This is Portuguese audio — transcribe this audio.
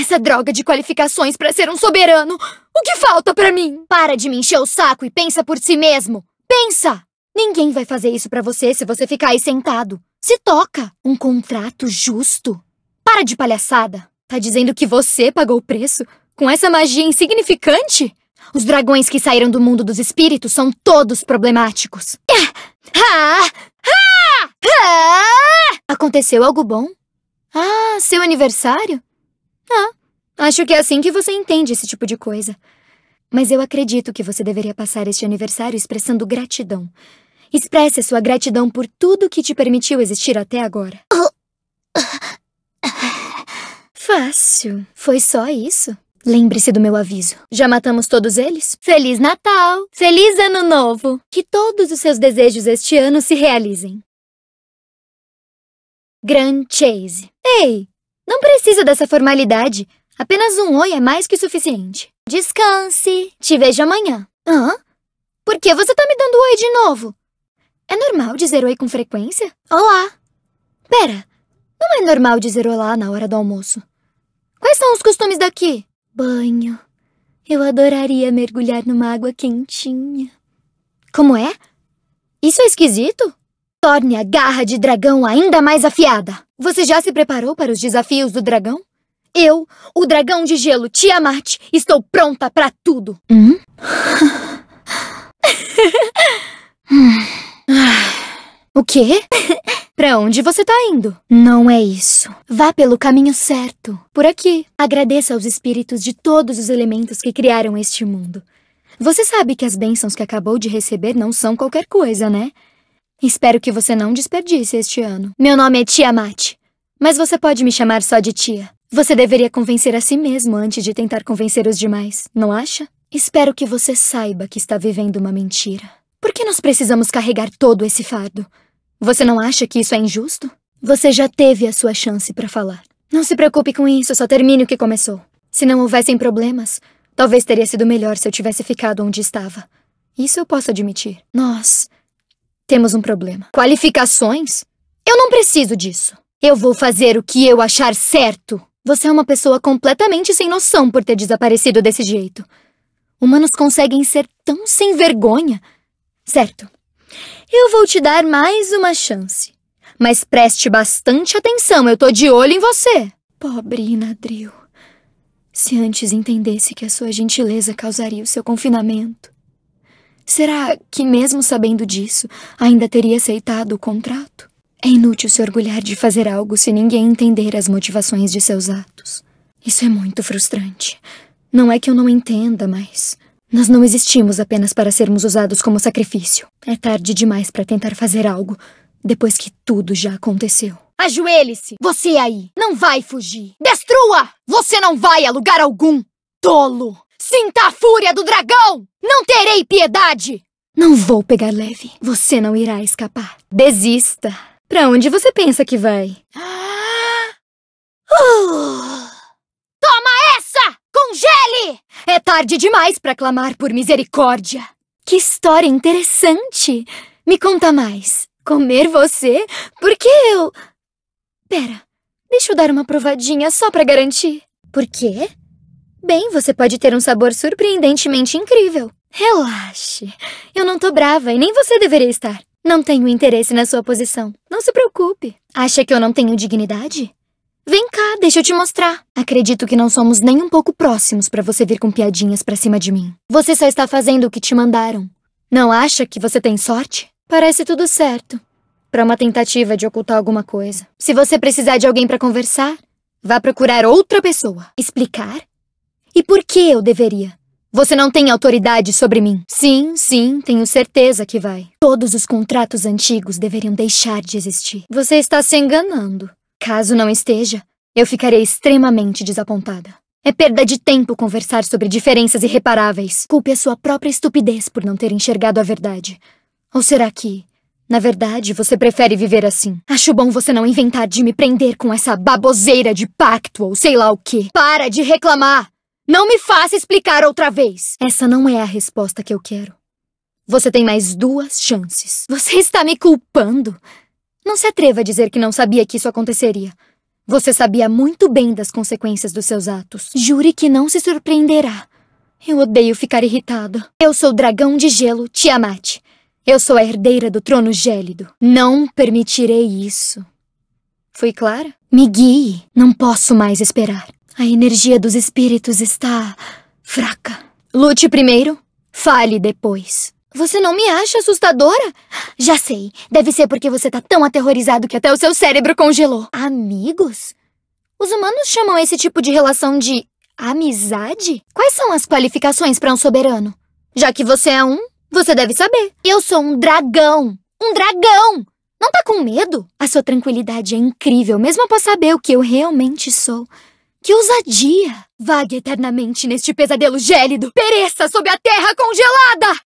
Essa droga de qualificações para ser um soberano! O que falta para mim? Para de me encher o saco e pensa por si mesmo! Pensa! Ninguém vai fazer isso para você se você ficar aí sentado. Se toca! Um contrato justo. Para de palhaçada. Tá dizendo que você pagou o preço? Com essa magia insignificante? Os dragões que saíram do mundo dos espíritos são todos problemáticos. Ah! Ah! Ah! Aconteceu algo bom? Ah, seu aniversário? Ah, acho que é assim que você entende esse tipo de coisa. Mas eu acredito que você deveria passar este aniversário expressando gratidão. Expresse a sua gratidão por tudo que te permitiu existir até agora. Fácil. Foi só isso? Lembre-se do meu aviso. Já matamos todos eles? Feliz Natal! Feliz Ano Novo! Que todos os seus desejos este ano se realizem. Grand Chase. Ei, não precisa dessa formalidade. Apenas um oi é mais que suficiente. Descanse. Te vejo amanhã. Hã? Por que você tá me dando oi de novo? É normal dizer oi com frequência? Olá. Pera, não é normal dizer olá na hora do almoço. Quais são os costumes daqui? Banho. Eu adoraria mergulhar numa água quentinha. Como é? Isso é esquisito? Torne a garra de dragão ainda mais afiada. Você já se preparou para os desafios do dragão? Eu, o dragão de gelo Tiamat, estou pronta para tudo. Hum? o quê? Pra onde você tá indo? Não é isso. Vá pelo caminho certo. Por aqui. Agradeça aos espíritos de todos os elementos que criaram este mundo. Você sabe que as bênçãos que acabou de receber não são qualquer coisa, né? Espero que você não desperdice este ano. Meu nome é Tia Mate, mas você pode me chamar só de tia. Você deveria convencer a si mesmo antes de tentar convencer os demais, não acha? Espero que você saiba que está vivendo uma mentira. Por que nós precisamos carregar todo esse fardo? Você não acha que isso é injusto? Você já teve a sua chance para falar. Não se preocupe com isso, só termine o que começou. Se não houvessem problemas, talvez teria sido melhor se eu tivesse ficado onde estava. Isso eu posso admitir. Nós temos um problema. Qualificações? Eu não preciso disso. Eu vou fazer o que eu achar certo. Você é uma pessoa completamente sem noção por ter desaparecido desse jeito. Humanos conseguem ser tão sem vergonha. Certo. Eu vou te dar mais uma chance. Mas preste bastante atenção, eu tô de olho em você. Pobre Inadril. Se antes entendesse que a sua gentileza causaria o seu confinamento. Será que, mesmo sabendo disso, ainda teria aceitado o contrato? É inútil se orgulhar de fazer algo se ninguém entender as motivações de seus atos. Isso é muito frustrante. Não é que eu não entenda, mas. Nós não existimos apenas para sermos usados como sacrifício. É tarde demais para tentar fazer algo depois que tudo já aconteceu. Ajoelhe-se! Você aí! Não vai fugir! Destrua! Você não vai a lugar algum! Tolo! Sinta a fúria do dragão! Não terei piedade! Não vou pegar leve. Você não irá escapar. Desista. Pra onde você pensa que vai? Ah! Uh. Toma essa! Congele! É tarde demais para clamar por misericórdia. Que história interessante! Me conta mais. Comer você? Porque eu. Pera, deixa eu dar uma provadinha só pra garantir. Por quê? Bem, você pode ter um sabor surpreendentemente incrível. Relaxe. Eu não tô brava e nem você deveria estar. Não tenho interesse na sua posição. Não se preocupe. Acha que eu não tenho dignidade? Vem cá, deixa eu te mostrar. Acredito que não somos nem um pouco próximos para você vir com piadinhas para cima de mim. Você só está fazendo o que te mandaram. Não acha que você tem sorte? Parece tudo certo. Para uma tentativa de ocultar alguma coisa. Se você precisar de alguém para conversar, vá procurar outra pessoa. Explicar e por que eu deveria? Você não tem autoridade sobre mim. Sim, sim, tenho certeza que vai. Todos os contratos antigos deveriam deixar de existir. Você está se enganando. Caso não esteja, eu ficarei extremamente desapontada. É perda de tempo conversar sobre diferenças irreparáveis. Culpe a sua própria estupidez por não ter enxergado a verdade. Ou será que, na verdade, você prefere viver assim? Acho bom você não inventar de me prender com essa baboseira de pacto ou sei lá o quê. Para de reclamar! Não me faça explicar outra vez! Essa não é a resposta que eu quero. Você tem mais duas chances. Você está me culpando? Não se atreva a dizer que não sabia que isso aconteceria. Você sabia muito bem das consequências dos seus atos. Jure que não se surpreenderá. Eu odeio ficar irritada. Eu sou o dragão de gelo, Tiamat. Eu sou a herdeira do trono gélido. Não permitirei isso. Fui clara? Me guie. Não posso mais esperar. A energia dos espíritos está fraca. Lute primeiro, fale depois. Você não me acha assustadora? Já sei. Deve ser porque você tá tão aterrorizado que até o seu cérebro congelou. Amigos? Os humanos chamam esse tipo de relação de amizade? Quais são as qualificações para um soberano? Já que você é um, você deve saber. Eu sou um dragão. Um dragão! Não tá com medo? A sua tranquilidade é incrível, mesmo após saber o que eu realmente sou. Que ousadia! Vague eternamente neste pesadelo gélido! Pereça sob a terra congelada!